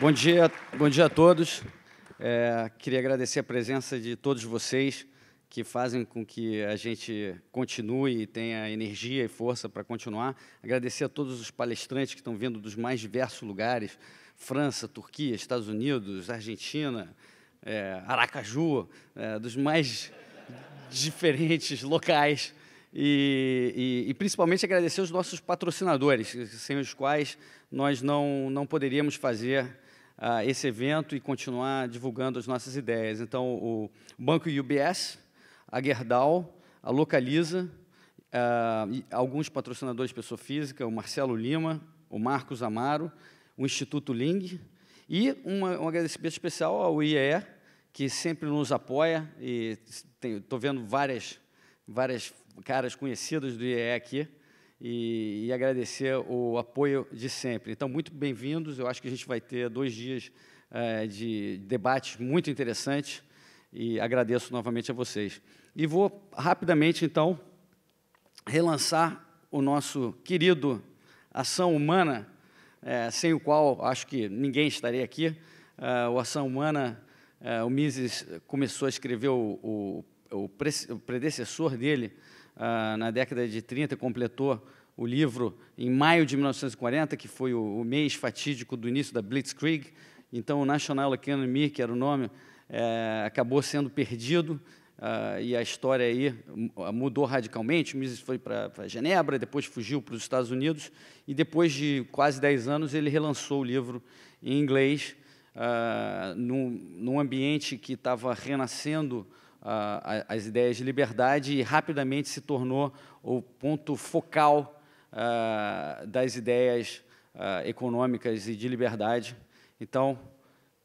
Bom dia, bom dia a todos. É, queria agradecer a presença de todos vocês que fazem com que a gente continue e tenha energia e força para continuar. Agradecer a todos os palestrantes que estão vindo dos mais diversos lugares: França, Turquia, Estados Unidos, Argentina, é, Aracaju, é, dos mais diferentes locais. E, e, e, principalmente agradecer os nossos patrocinadores, sem os quais nós não, não poderíamos fazer ah, esse evento e continuar divulgando as nossas ideias. Então, o Banco UBS, a Gerdau, a Localiza, alguns patrocinadores de pessoa física, o Marcelo Lima, o Marcos Amaro, o Instituto Ling, e uma, um agradecimento especial ao IEE, que sempre nos apoia, e estou vendo várias, várias caras conhecidas do IEE aqui, e, e agradecer o apoio de sempre. Então, muito bem-vindos. Eu acho que a gente vai ter dois dias é, de debates muito interessantes e agradeço novamente a vocês. E vou rapidamente, então, relançar o nosso querido Ação Humana, é, sem o qual acho que ninguém estaria aqui. É, o Ação Humana, é, o Mises começou a escrever o, o, o, pre o predecessor dele, ah, na década de 30, completou o livro em maio de 1940, que foi o, o mês fatídico do início da Blitzkrieg. Então, o National Economy, que era o nome, é, acabou sendo perdido ah, e a história aí ah, mudou radicalmente. Mises foi para Genebra, depois fugiu para os Estados Unidos e depois de quase 10 anos ele relançou o livro em inglês, ah, num, num ambiente que estava renascendo as ideias de liberdade e rapidamente se tornou o ponto focal ah, das ideias ah, econômicas e de liberdade. Então,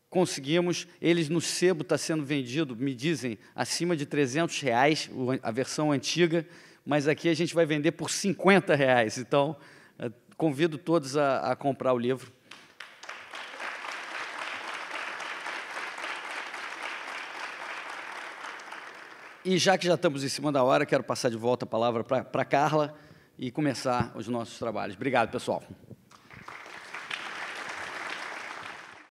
conseguimos, eles no sebo está sendo vendido, me dizem, acima de 300 reais, a versão antiga, mas aqui a gente vai vender por 50 reais. Então, ah, convido todos a, a comprar o livro. E já que já estamos em cima da hora, quero passar de volta a palavra para Carla e começar os nossos trabalhos. Obrigado, pessoal.